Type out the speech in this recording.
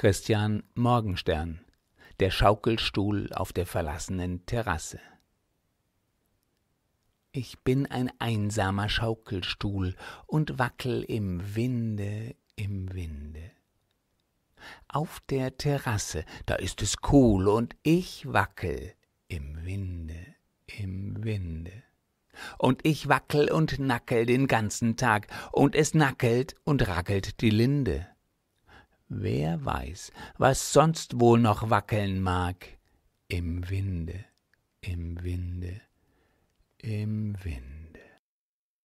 Christian Morgenstern Der Schaukelstuhl auf der verlassenen Terrasse Ich bin ein einsamer Schaukelstuhl und wackel im Winde, im Winde. Auf der Terrasse, da ist es cool und ich wackel im Winde, im Winde. Und ich wackel und nackel den ganzen Tag, und es nackelt und rackelt die Linde. Wer weiß, was sonst wohl noch wackeln mag im Winde, im Winde, im Winde.